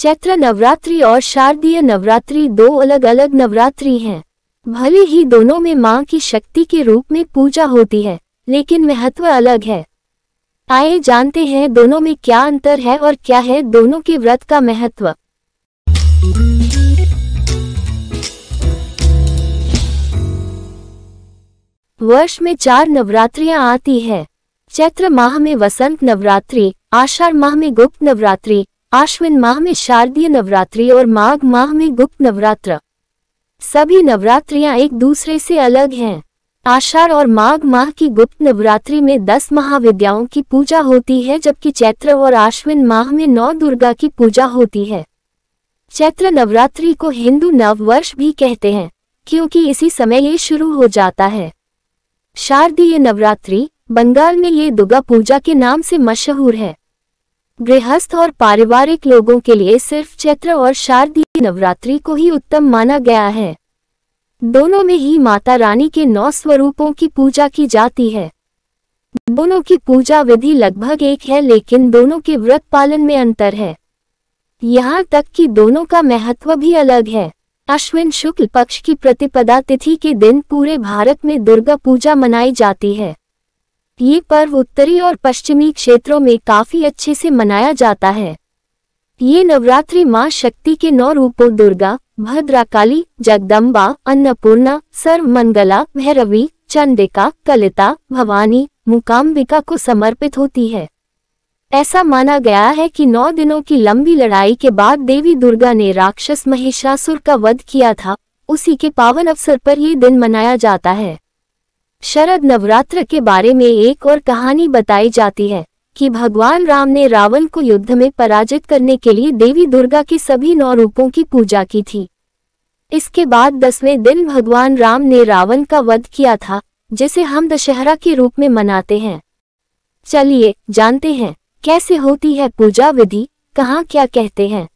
चैत्र नवरात्रि और शारदीय नवरात्रि दो अलग अलग नवरात्रि हैं भले ही दोनों में मां की शक्ति के रूप में पूजा होती है लेकिन महत्व अलग है आइए जानते हैं दोनों में क्या अंतर है और क्या है दोनों के व्रत का महत्व वर्ष में चार नवरात्रियां आती है चैत्र माह में वसंत नवरात्रि आषाढ़ माह में गुप्त नवरात्रि आश्विन माह में शारदीय नवरात्रि और माघ माह में गुप्त नवरात्र सभी नवरात्रियां एक दूसरे से अलग हैं आषाढ़ और माघ माह की गुप्त नवरात्रि में दस महाविद्याओं की पूजा होती है जबकि चैत्र और आश्विन माह में नौ दुर्गा की पूजा होती है चैत्र नवरात्रि को हिंदू नववर्ष भी कहते हैं क्योंकि इसी समय ये शुरू हो जाता है शारदीय नवरात्रि बंगाल में ये दुर्गा पूजा के नाम से मशहूर है गृहस्थ और पारिवारिक लोगों के लिए सिर्फ चैत्र और शारदीय नवरात्रि को ही उत्तम माना गया है दोनों में ही माता रानी के नौ स्वरूपों की पूजा की जाती है दोनों की पूजा विधि लगभग एक है लेकिन दोनों के व्रत पालन में अंतर है यहाँ तक कि दोनों का महत्व भी अलग है अश्विन शुक्ल पक्ष की प्रतिपदा तिथि के दिन पूरे भारत में दुर्गा पूजा मनाई जाती है ये पर्व उत्तरी और पश्चिमी क्षेत्रों में काफी अच्छे से मनाया जाता है ये नवरात्रि माँ शक्ति के नौ रूपों दुर्गा भद्राकाली जगदम्बा अन्नपूर्णा सर्व मंगला भैरवी चंडिका कलिता भवानी मुकाम्बिका को समर्पित होती है ऐसा माना गया है कि नौ दिनों की लंबी लड़ाई के बाद देवी दुर्गा ने राक्षस महिषासुर का वध किया था उसी के पावन अवसर पर ये दिन मनाया जाता है शरद नवरात्र के बारे में एक और कहानी बताई जाती है कि भगवान राम ने रावण को युद्ध में पराजित करने के लिए देवी दुर्गा के सभी नौ रूपों की पूजा की थी इसके बाद दसवें दिन भगवान राम ने रावण का वध किया था जिसे हम दशहरा के रूप में मनाते हैं चलिए जानते हैं कैसे होती है पूजा विधि कहाँ क्या कहते हैं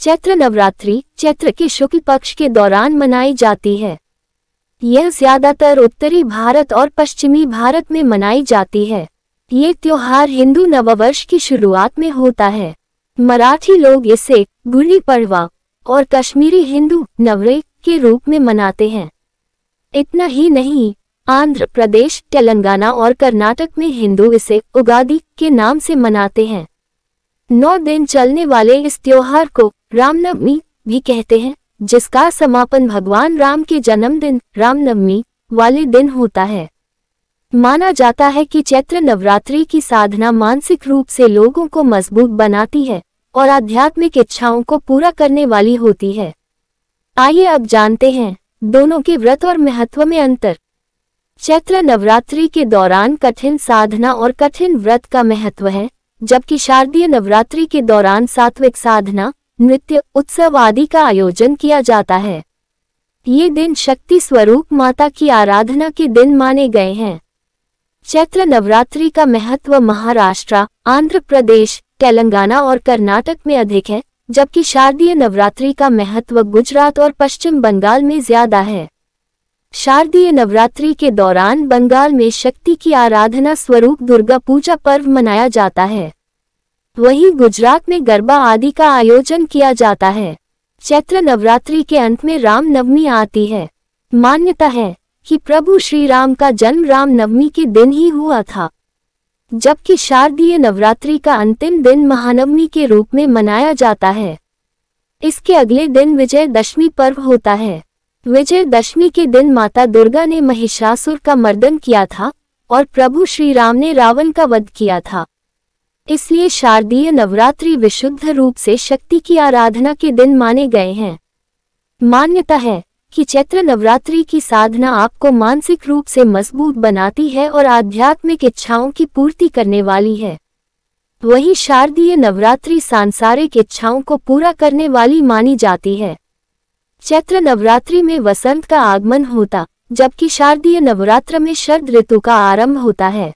चैत्र नवरात्रि चैत्र के शुक्ल पक्ष के दौरान मनाई जाती है यह ज्यादातर उत्तरी भारत और पश्चिमी भारत में मनाई जाती है ये त्योहार हिंदू नववर्ष की शुरुआत में होता है मराठी लोग इसे गुड़ी पड़वा और कश्मीरी हिंदू नवरे के रूप में मनाते हैं इतना ही नहीं आंध्र प्रदेश तेलंगाना और कर्नाटक में हिंदू इसे उगादी के नाम से मनाते हैं नौ दिन चलने वाले इस त्योहार को रामनवमी भी कहते हैं जिसका समापन भगवान राम के जन्मदिन रामनवमी वाले दिन होता है माना जाता है कि चैत्र नवरात्रि की साधना मानसिक रूप से लोगों को मजबूत बनाती है और आध्यात्मिक इच्छाओं को पूरा करने वाली होती है आइए अब जानते हैं दोनों के व्रत और महत्व में अंतर चैत्र नवरात्रि के दौरान कठिन साधना और कठिन व्रत का महत्व है जबकि शारदीय नवरात्रि के दौरान सात्विक साधना नृत्य उत्सव आदि का आयोजन किया जाता है ये दिन शक्ति स्वरूप माता की आराधना के दिन माने गए हैं चैत्र नवरात्रि का महत्व महाराष्ट्र आंध्र प्रदेश तेलंगाना और कर्नाटक में अधिक है जबकि शारदीय नवरात्रि का महत्व गुजरात और पश्चिम बंगाल में ज्यादा है शारदीय नवरात्रि के दौरान बंगाल में शक्ति की आराधना स्वरूप दुर्गा पूजा पर्व मनाया जाता है वहीं गुजरात में गरबा आदि का आयोजन किया जाता है चैत्र नवरात्रि के अंत में राम नवमी आती है मान्यता है कि प्रभु श्री राम का जन्म राम नवमी के दिन ही हुआ था जबकि शारदीय नवरात्रि का अंतिम दिन महानवमी के रूप में मनाया जाता है इसके अगले दिन विजयदशमी पर्व होता है विजयदशमी के दिन माता दुर्गा ने महिषासुर का मर्दन किया था और प्रभु श्री राम ने रावण का वध किया था इसलिए शारदीय नवरात्रि विशुद्ध रूप से शक्ति की आराधना के दिन माने गए हैं मान्यता है कि चैत्र नवरात्रि की साधना आपको मानसिक रूप से मजबूत बनाती है और आध्यात्मिक इच्छाओं की पूर्ति करने वाली है वही शारदीय नवरात्रि सांसारिक इच्छाओं को पूरा करने वाली मानी जाती है चैत्र नवरात्रि में वसंत का आगमन होता जबकि शारदीय नवरात्र में शरद ऋतु का आरंभ होता है